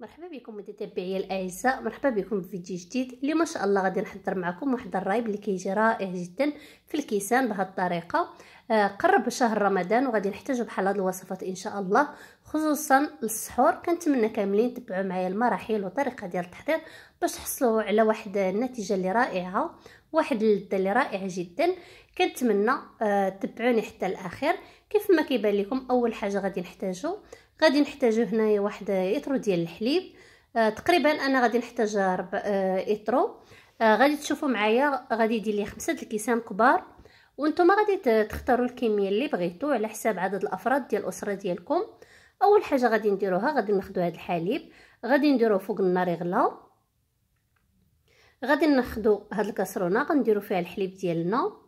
مرحبا بكم متتبعي الاعزاء مرحبا بكم في فيديو جديد اليوم ان شاء الله غادي نحضر معكم واحد الرايب اللي كيجي رائع جدا في الكيسان بهذه الطريقه آه قرب شهر رمضان وغادي نحتاجو بحال هاد الوصفات ان شاء الله خصوصا للسحور كنتمنى كاملين تبعوا معايا المراحل وطريقه ديال التحضير باش تحصلوا على واحد النتيجه اللي رائعه واحد اللذه اللي رائعه جدا كنتمنى آه تبعوني حتى الاخير كيف ما كيبان لكم اول حاجه غادي نحتاجو غادي نحتاجو هنايا واحد اطرو ديال الحليب آه تقريبا انا غادي نحتاج ربع آه اطرو آه غادي تشوفوا معايا غادي دير لي خمسه الكيسان كبار وانتم غادي تختاروا الكميه اللي بغيتو على حساب عدد الافراد ديال الاسره ديالكم اول حاجه غادي نديروها غادي ناخذوا هذا الحليب غادي نديروه فوق النار يغلى غادي ناخذوا هاد الكاسرونه غنديروا فيها الحليب ديالنا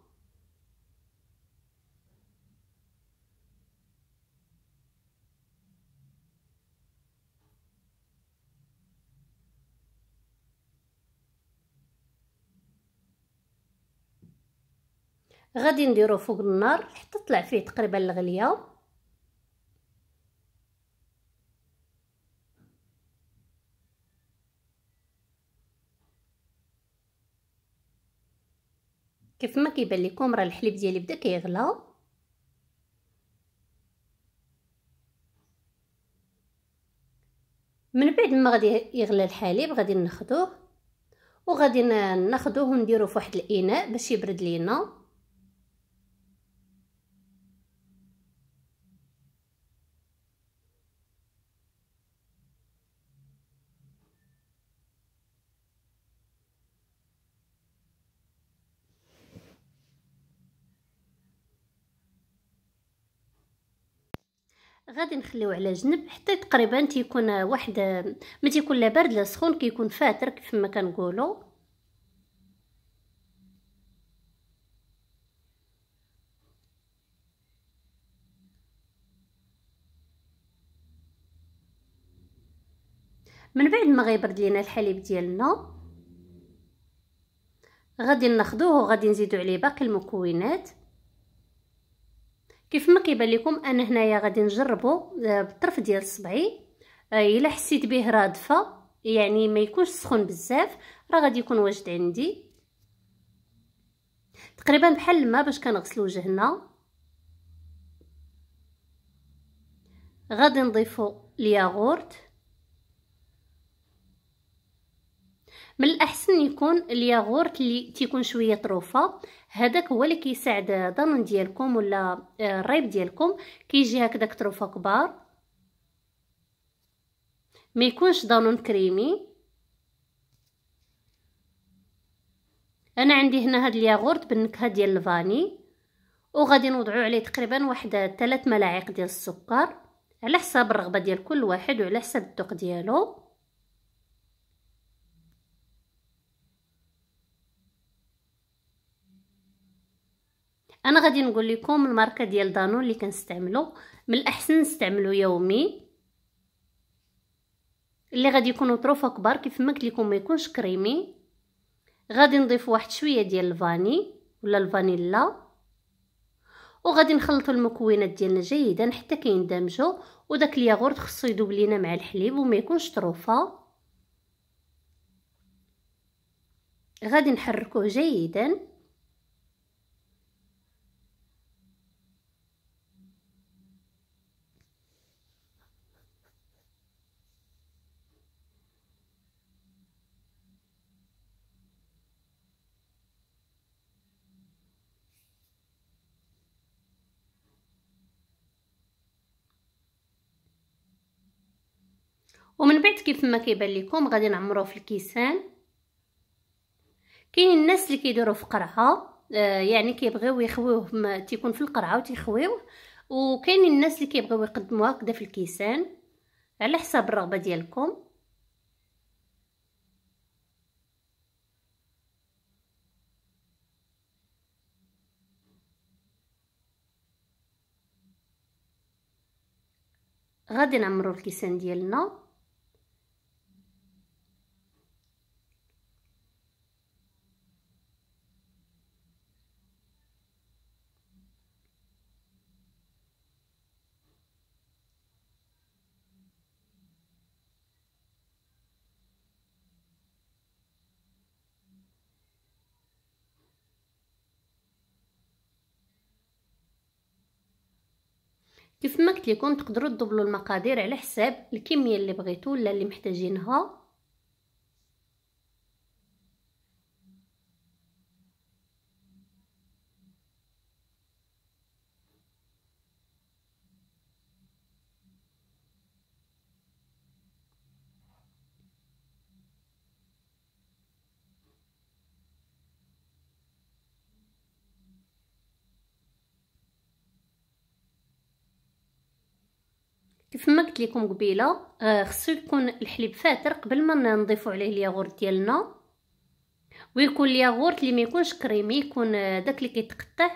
غادي نديرو فوق النار حتى طلع فيه تقريبا الغليه كيف ما كيبان لكم راه الحليب ديالي بدا كيغلى من بعد ما غادي يغلى الحليب غادي ناخذوه وغادي ناخذوه ونديروه فواحد الاناء باش يبرد لينا غادي نخليوه على جنب حتى تقريبا تيكون واحد ما تيكون لا بارد لا سخون كيكون فاتر كيف ما كنقولوا من بعد ما غيبرد لينا الحليب ديالنا غادي ناخذوه وغادي نزيدو عليه باقي المكونات كيف ما كيبان لكم انا هنايا غادي نجربو آه، بالطرف ديال صبعي آه، الا حسيت به رادفه يعني ما يكونش سخون بزاف راه غادي يكون واجد عندي تقريبا بحال الماء باش كنغسلو وجهنا غادي نضيفو الياغورت من الاحسن يكون الياغورت اللي تيكون شويه طروفه هذاك هو اللي كيساعد الضنن ديالكم ولا آه، الريب ديالكم كيجي هكذاك طروفه كبار ما يكونش ضنن كريمي انا عندي هنا هاد الياغورت بالنكهه ديال الفاني وغادي نوضعو عليه تقريبا واحد 3 آه، ملاعق ديال السكر على حساب الرغبه ديال كل واحد وعلى حساب الذوق ديالو انا غادي نقول لكم الماركه ديال دانون اللي كنستعملو من الاحسن نستعملو يومي اللي غادي يكونوا طروفه كبار كيف ما قلت لكم ما يكونش كريمي غادي نضيف واحد شويه ديال الفاني ولا الفانيلا وغادي نخلطوا المكونات ديالنا جيدا حتى كيندمجوا وداك الياغورت خصو يذوب لينا مع الحليب وما يكونش طروفه غادي نحركوه جيدا ومن بعد كيف ما كيبان لكم غادي نعمروه في الكيسان كاينين الناس اللي كيديروه في قرعه آه يعني كيبغيو يخويوه تيكون في القرعه وتيخويوه وكاين الناس اللي كيبغيو يقدموه هكذا في الكيسان على حساب الرغبه ديالكم غادي نعمرو الكيسان ديالنا كيف ما قلت لكم تقدروا تضبلوا المقادير على حساب الكميه اللي بغيتو ولا اللي محتاجينها كيف ما قلت لكم قبيله آه خصو يكون الحليب فاتر قبل ما نضيفوا عليه الياغورت ديالنا ويكون الياغورت اللي ما يكونش كريمي يكون آه، داك اللي كيتقطع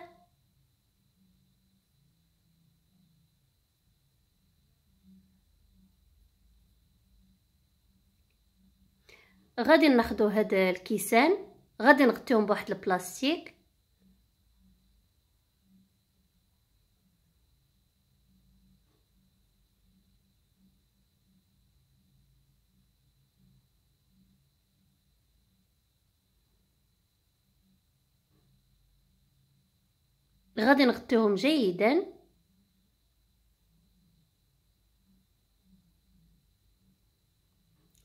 غادي ناخذوا هذا الكيسان غادي نغطيهم بواحد البلاستيك غادي نغطيهم جيدا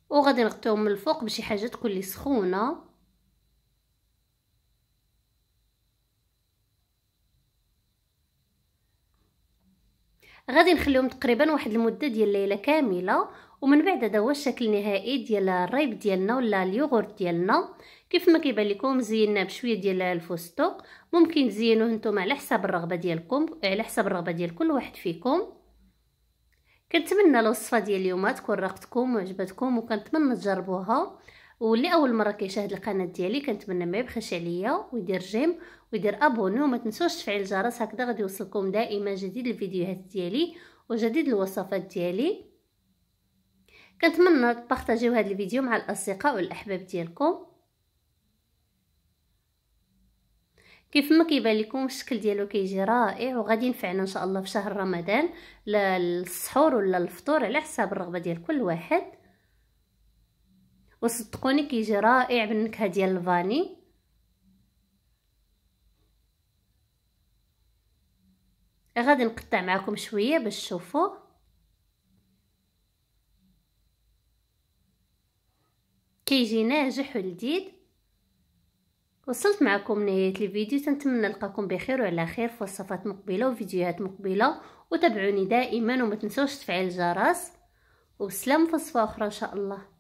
وغادي نغطيهم من الفوق بشي حاجه تكون لي سخونه غادي نخليهم تقريبا واحد المده ديال ليله كامله ومن بعد هذا هو الشكل النهائي ديال الريب ديالنا ولا اليوغورت ديالنا كيف ما كيبان لكم زينا بشويه ديال الفستق ممكن تزينوه نتوما على حساب الرغبه ديالكم على حساب الرغبه ديال كل واحد فيكم كنتمنى الوصفه ديال اليوم تكون راقتكم وعجبتكم وكنتمنى تجربوها واللي اول مره كيشاهد القناه ديالي كنتمنى ما يبخلش عليا ويدير جيم ويدير ابوني وما تنسوش تفعيل الجرس هكذا غادي يوصلكم دائما جديد الفيديوهات ديالي وجديد الوصفات ديالي كنتمنى تبارطاجيو هذا الفيديو مع الاصدقاء والاحباب ديالكم كيف ما كيبان لكم الشكل ديالو كيجي رائع وغادي ينفعنا ان شاء الله في شهر رمضان للسحور ولا الفطور على حساب الرغبه ديال كل واحد وصدقوني كيجي رائع بالنكهه ديال الفاني غادي نقطع معكم شويه باش تشوفوه كيجي ناجح ولذيذ وصلت معكم نهايه الفيديو تنتمنى نلقاكم بخير وعلى خير في وصفات مقبله وفيديوهات مقبله وتابعوني دائما وما تنسوش تفعيل الجرس وسلام في وصفه اخرى ان شاء الله